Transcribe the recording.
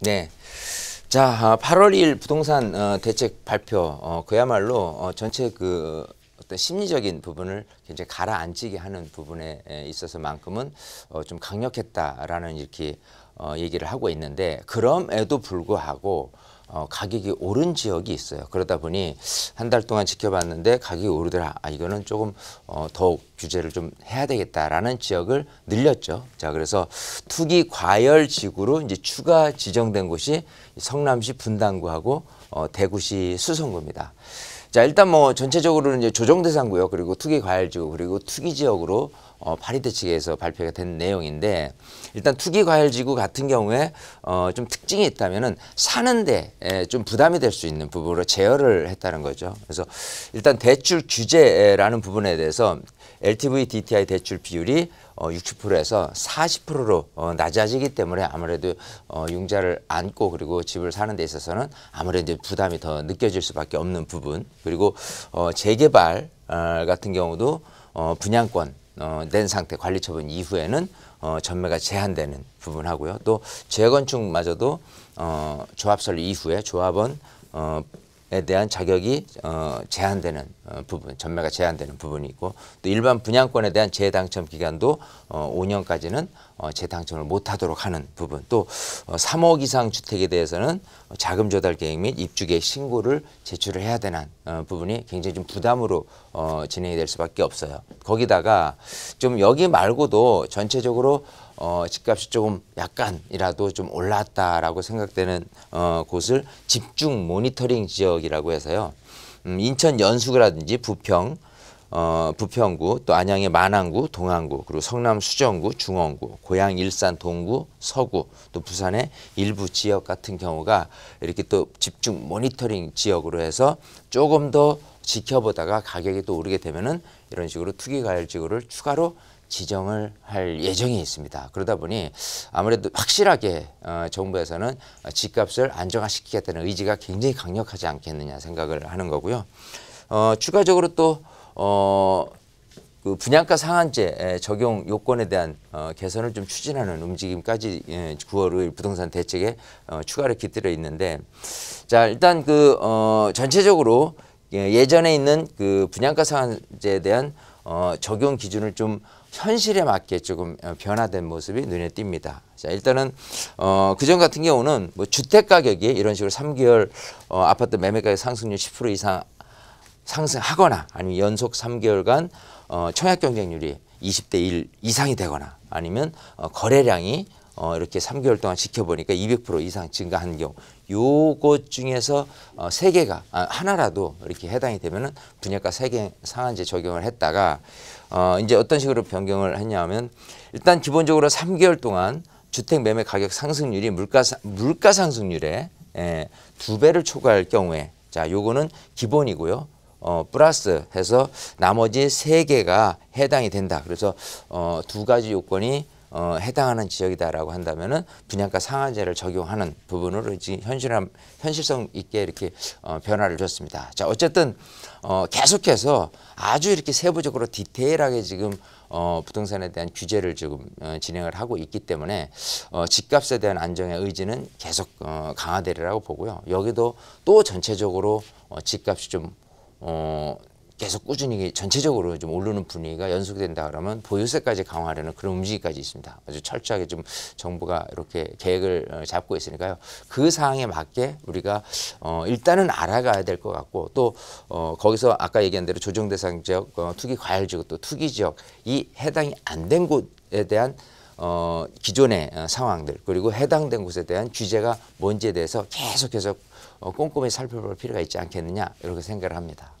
네. 자, 8월 아, 2일 부동산 어, 대책 발표 어, 그야말로 어, 전체 그 어떤 심리적인 부분을 굉장히 가라앉히게 하는 부분에 있어서만큼은 좀 강력했다라는 이렇게 얘기를 하고 있는데 그럼에도 불구하고 어, 가격이 오른 지역이 있어요. 그러다 보니 한 달 동안 지켜봤는데 가격이 오르더라. 아, 이거는 조금 어, 더욱 규제를 좀 해야 되겠다라는 지역을 늘렸죠. 자, 그래서 투기 과열 지구로 이제 추가 지정된 곳이 성남시 분당구하고 어, 대구시 수성구입니다. 자, 일단 뭐 전체적으로는 이제 조정 대상구요. 그리고 투기 과열 지구 그리고 투기 지역으로 어, 파리대 측에서 발표가 된 내용인데 일단 투기 과열 지구 같은 경우에 어, 좀 특징이 있다면은 사는데 에, 좀 부담이 될 수 있는 부분으로 제어를 했다는 거죠. 그래서 일단 대출 규제라는 부분에 대해서 LTV DTI 대출 비율이 어, 60%에서 40%로 어, 낮아지기 때문에 아무래도 어, 융자를 안고 그리고 집을 사는 데 있어서는 아무래도 부담이 더 느껴질 수밖에 없는 부분 그리고 어, 재개발 어, 같은 경우도 어, 분양권 어, 낸 상태 관리 처분 이후에는 어, 전매가 제한되는 부분하고요. 또 재건축마저도 어, 조합설 이후에 조합원 어, 에 대한 자격이 어, 제한되는 어, 부분, 전매가 제한되는 부분이 있고 또 일반 분양권에 대한 재당첨 기간도 어, 5년까지는 어, 재당첨을 못하도록 하는 부분 또 어, 3억 이상 주택에 대해서는 자금 조달 계획 및 입주 계획 신고를 제출을 해야 되는 어, 부분이 굉장히 좀 부담으로 어, 진행이 될 수밖에 없어요. 거기다가 좀 여기 말고도 전체적으로 어, 집값이 조금 약간이라도 좀 올랐다라고 생각되는 어, 곳을 집중 모니터링 지역이라고 해서요. 음, 인천 연수구라든지 부평, 어, 부평구, 또 안양의 만안구, 동안구, 그리고 성남 수정구, 중원구, 고양 일산 동구, 서구, 또 부산의 일부 지역 같은 경우가 이렇게 또 집중 모니터링 지역으로 해서 조금 더 지켜보다가 가격이 또 오르게 되면은 이런 식으로 투기 가열지구를 추가로 지정을 할 예정이 있습니다. 그러다 보니 아무래도 확실하게 어, 정부에서는 집값을 안정화시키겠다는 의지가 굉장히 강력하지 않겠느냐 생각을 하는 거고요. 어, 추가적으로 또 어, 그 분양가 상한제 적용 요건에 대한 어, 개선을 좀 추진하는 움직임까지 예, 9월 5일 부동산 대책에 어, 추가로깃들어 있는데 자 일단 그 어, 전체적으로 예, 예전에 있는 그 분양가 상한제에 대한 어, 적용 기준을 좀 현실에 맞게 조금 어, 변화된 모습이 눈에 띕니다. 자, 일단은 어, 그전 같은 경우는 뭐 주택 가격이 이런 식으로 3개월 어, 아파트 매매 가격 상승률 10% 이상 상승하거나 아니면 연속 3개월간 어, 청약 경쟁률이 20대 1 이상이 되거나 아니면 어, 거래량이 어, 이렇게 3개월 동안 지켜보니까 200% 이상 증가한 경우 요것 중에서 어, 3개가 아, 하나라도 이렇게 해당이 되면은 분야가 3개 상한제 적용을 했다가 어, 이제 어떤 식으로 변경을 했냐면 일단 기본적으로 3개월 동안 주택 매매 가격 상승률이 물가 물가 상승률에 예, 두 배를 초과할 경우에 자 요거는 기본이고요. 어, 플러스 해서 나머지 세 개가 해당이 된다. 그래서 어, 두 가지 요건이 어, 해당하는 지역이다라고 한다면은 분양가 상한제를 적용하는 부분으로 이제 현실함, 현실성 있게 이렇게 어, 변화를 줬습니다. 자 어쨌든 어, 계속해서 아주 이렇게 세부적으로 디테일하게 지금 어, 부동산에 대한 규제를 지금 어, 진행을 하고 있기 때문에 어, 집값에 대한 안정의 의지는 계속 어, 강화되리라고 보고요. 여기도 또 전체적으로 어, 집값이 좀 어, 계속 꾸준히 전체적으로 좀 오르는 분위기가 연속된다 그러면 보유세까지 강화하려는 그런 움직임까지 있습니다. 아주 철저하게 좀 정부가 이렇게 계획을 어, 잡고 있으니까요. 그 상황에 맞게 우리가 어 일단은 알아가야 될 것 같고 또 어 거기서 아까 얘기한 대로 조정 대상 지역, 어 투기 과열 지역, 또 투기 지역 이 해당이 안 된 곳에 대한 어, 기존의 어, 상황들 그리고 해당된 곳에 대한 규제가 뭔지에 대해서 계속해서 어, 꼼꼼히 살펴볼 필요가 있지 않겠느냐 이렇게 생각을 합니다.